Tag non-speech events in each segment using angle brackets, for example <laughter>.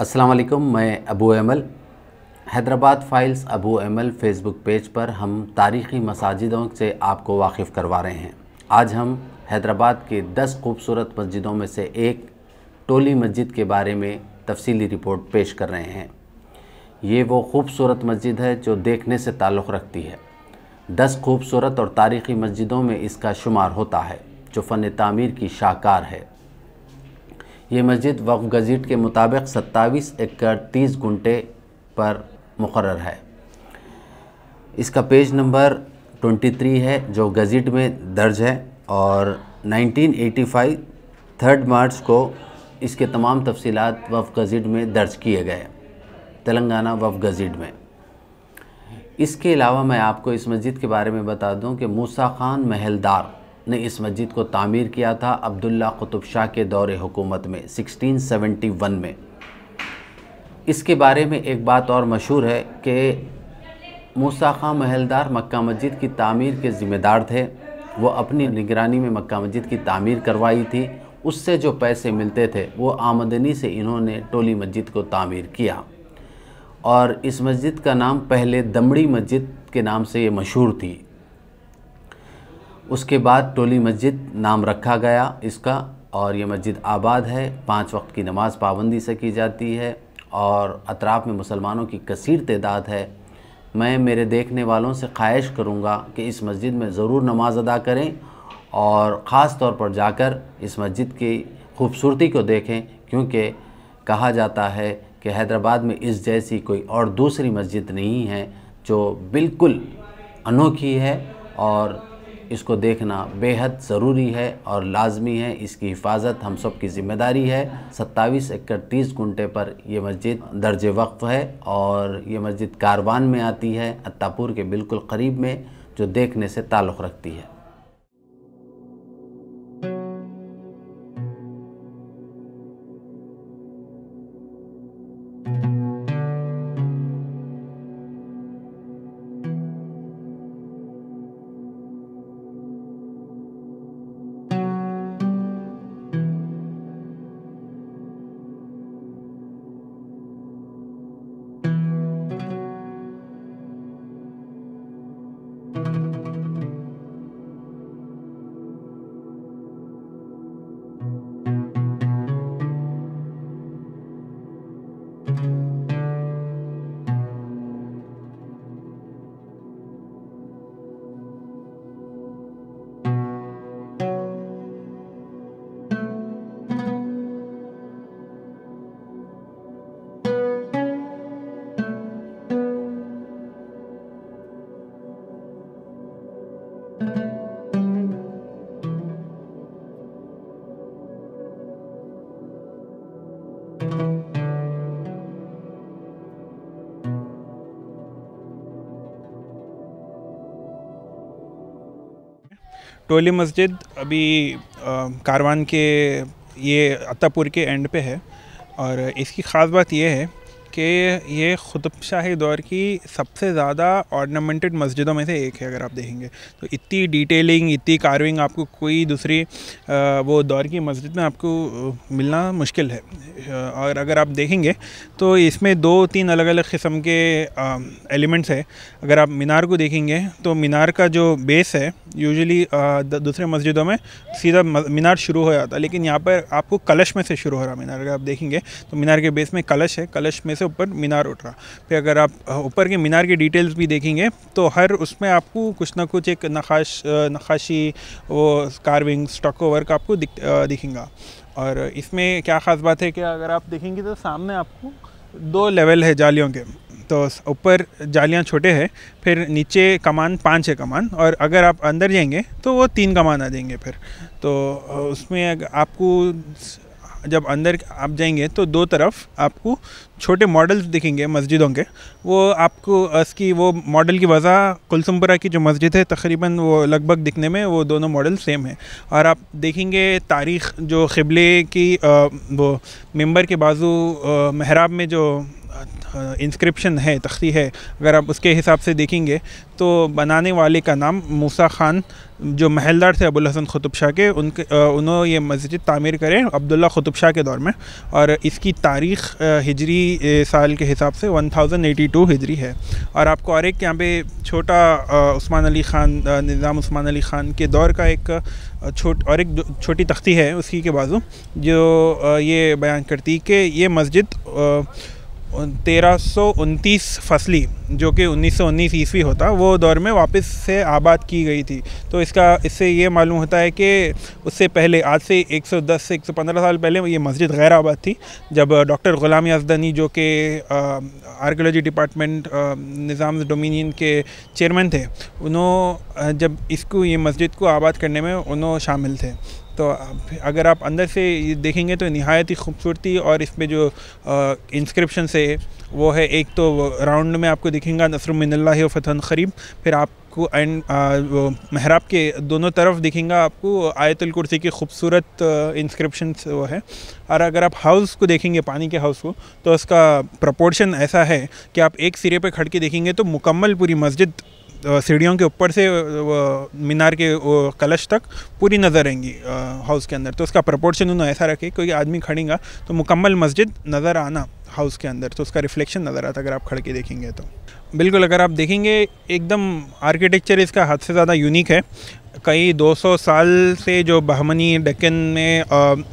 असलकम मैं Abu Emal Hyderabad files Abu Emal Facebook page पर हम तारीख़ी मसाजिदों से आपको वाकिफ़ करवा रहे हैं आज हम हैदराबाद के 10 खूबसूरत मस्जिदों में से एक टोली मस्जिद के बारे में तफसीली रिपोर्ट पेश कर रहे हैं ये वो खूबसूरत मस्जिद है जो देखने से ताल्लुक़ रखती है दस खूबसूरत और तारीख़ी मस्जिदों में इसका शुमार होता है जो फ़न तामीर की शाहकार है ये मस्जिद वक्फ गज़ीट के मुताबिक सत्ताईस एकड़ तीस घंटे पर मुकर है इसका पेज नंबर 23 है जो गज़ीट में दर्ज है और 1985 थर्ड मार्च को इसके तमाम तफसीत वफ गज़ीट में दर्ज किए गए तेलंगाना वफ गज़ीट में इसके अलावा मैं आपको इस मस्जिद के बारे में बता दूं कि मूसा खान महलदार ने इस मस्जिद को तामीर किया था अब्दुल्ला कुतुब शाह के दौर हुकूमत में 1671 में इसके बारे में एक बात और मशहूर है कि मूसा खान महलदार मक्का मस्जिद की तामीर के ज़िम्मेदार थे वो अपनी निगरानी में मक्का मस्जिद की तामीर करवाई थी उससे जो पैसे मिलते थे वो आमदनी से इन्होंने टोली मस्जिद को तामीर किया और इस मस्जिद का नाम पहले दमड़ी मस्जिद के नाम से ये मशहूर थी उसके बाद टोली मस्जिद नाम रखा गया इसका और ये मस्जिद आबाद है पाँच वक्त की नमाज़ पाबंदी से की जाती है और अतराफ़ में मुसलमानों की कसीर तदाद है मैं मेरे देखने वालों से ख्वाहिश करूँगा कि इस मस्जिद में ज़रूर नमाज़ अदा करें और ख़ास तौर पर जाकर इस मस्जिद की खूबसूरती को देखें क्योंकि कहा जाता है कि हैदराबाद में इस जैसी कोई और दूसरी मस्जिद नहीं है जो बिल्कुल अनोखी है और इसको देखना बेहद ज़रूरी है और लाजमी है इसकी हिफाजत हम सब की ज़िम्मेदारी है सत्ताईस एकड़ तीस घंटे पर यह मस्जिद दर्ज वक्फ है और ये मस्जिद कारवान में आती है अत्तापुर के बिल्कुल करीब में जो देखने से ताल्लुक़ रखती है टोली मस्जिद अभी कारवान के ये अत्तापुर के एंड पे है और इसकी ख़ास बात यह है कि ये शाही दौर की सबसे ज़्यादा ऑर्नामेंटेड मस्जिदों में से एक है अगर आप देखेंगे तो इतनी डिटेलिंग इतनी कार्विंग आपको कोई दूसरी वो दौर की मस्जिद में आपको मिलना मुश्किल है और अगर आप देखेंगे तो इसमें दो तीन अलग अलग किस्म के एलिमेंट्स है अगर आप मीनार को देखेंगे तो मीनार का जो बेस है यूजली दूसरे मस्जिदों में सीधा मीनार शुरू हो जाता है लेकिन यहाँ पर आपको कलश में से शुरू हो रहा मीनार अगर आप देखेंगे तो मीनार के बेस में कलश है कलश में से ऊपर मीनार उठ रहा फिर अगर आप ऊपर के मीनार की डिटेल्स भी देखेंगे तो हर उसमें आपको कुछ ना कुछ एक नकाश नकाशी वो कार्विंग स्टॉको वर्क आपको दिख दिखेगा और इसमें क्या ख़ास बात है कि अगर आप देखेंगे तो सामने आपको दो लेवल है जालियों के तो ऊपर जालियाँ छोटे हैं फिर नीचे कमान पाँच है कमान और अगर आप अंदर जाएंगे तो वो तीन कमान आ जाएंगे फिर तो उसमें आपको जब अंदर आप जाएंगे तो दो तरफ आपको छोटे मॉडल्स दिखेंगे मस्जिदों के वो आपको इसकी वो मॉडल की वजह कुलसुमपुरा की जो मस्जिद है तकरीबन वो लगभग दिखने में वो दोनों मॉडल सेम है और आप देखेंगे तारीख जो खिबले की वो मेंबर के बाजू महराब में जो इंस्क्रिप्शन है तख्ती है अगर आप उसके हिसाब से देखेंगे तो बनाने वाले का नाम मूसा खान जो महलदार थे अबुल हसन ख़ुतुब शाह के उनके उन्होंने ये मस्जिद तामीर करें अब्दुल्ला ख़ुतुब शाह के दौर में और इसकी तारीख़ हिजरी साल के हिसाब से 1082 हिजरी है और आपको और एक यहाँ पे छोटा उस्मान अली ख़ान निज़ाम उस्मान अली ख़ान के दौर का एक छोट और एक छोटी तख्ती है उसी के बाजू जो ये बयान करती कि ये मस्जिद तेरह फसली जो कि 1919 ईस्वी होता वो दौर में वापस से आबाद की गई थी तो इसका इससे ये मालूम होता है कि उससे पहले आज से 110 से 115 साल पहले ये मस्जिद गैर आबाद थी जब डॉक्टर ग़ुलाम याजदानी जो कि आर्कोलॉजी डिपार्टमेंट निज़ाम डोमिनियन के चेयरमैन थे उन्होंने जब इसको ये मस्जिद को आबाद करने में उन्होंने शामिल थे तो अगर आप अंदर से देखेंगे तो नहायत ही खूबसूरती और इसमें जो इंस्क्रिप्शन से वो है एक तो राउंड में आपको नसर नसरमिनल्ला फ़तन ख़रीब फिर आपको एंड महराब के दोनों तरफ दिखेंगे आपको आयतुल कुर्सी की खूबसूरत इंस्क्रिप्शन वो है और अगर आप हाउस को देखेंगे पानी के हाउस को तो उसका प्रपोर्शन ऐसा है कि आप एक सिरे पर खड़ के देखेंगे तो मुकम्मल पूरी मस्जिद सीढ़ियों के ऊपर से मीनार के कलश तक पूरी नज़र आएंगी हाउस के अंदर तो उसका प्रपोर्शन उन्होंने ऐसा रखे क्योंकि आदमी खड़ेगा तो मुकम्मल मस्जिद नज़र आना हाउस के अंदर तो उसका रिफ्लेक्शन नज़र आता अगर आप खड़ के देखेंगे तो बिल्कुल अगर आप देखेंगे एकदम आर्किटेक्चर इसका हद से ज़्यादा यूनिक है कई 200 साल से जो बहमनी डेकन में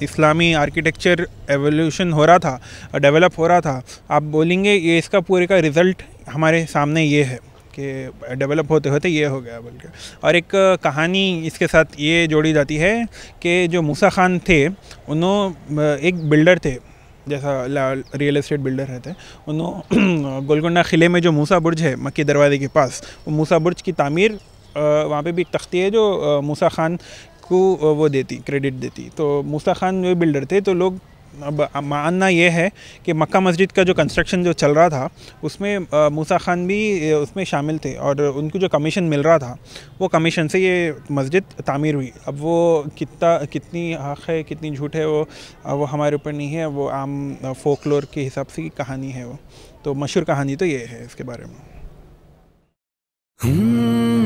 इस्लामी आर्किटेक्चर एवोल्यूशन हो रहा था डेवलप हो रहा था आप बोलेंगे ये इसका पूरे का रिज़ल्ट हमारे सामने ये है कि डेवलप होते होते ये हो गया बोल के और एक कहानी इसके साथ ये जोड़ी जाती है कि जो मूसा खान थे उन्होंने एक बिल्डर थे जैसा रियल एस्टेट बिल्डर रहते हैं उन्होंने <clears throat> गोलकुंडा क़िले में जो मूसा बुर्ज है मक्की दरवाजे के पास वो मूसा बुर्ज की तामीर वहाँ पे भी एक तख्ती है जो मूसा खान को वो देती क्रेडिट देती तो मूसा खान जो बिल्डर थे तो लोग अब मानना यह है कि मक्का मस्जिद का जो कंस्ट्रक्शन जो चल रहा था उसमें मूसा खान भी उसमें शामिल थे और उनको जो कमीशन मिल रहा था वो कमीशन से ये मस्जिद तामीर हुई अब वो कितना कितनी हक है कितनी झूठ है वो वो हमारे ऊपर नहीं है वो आम फोकलोर के हिसाब से कहानी है वो तो मशहूर कहानी तो ये है इसके बारे में हम्म।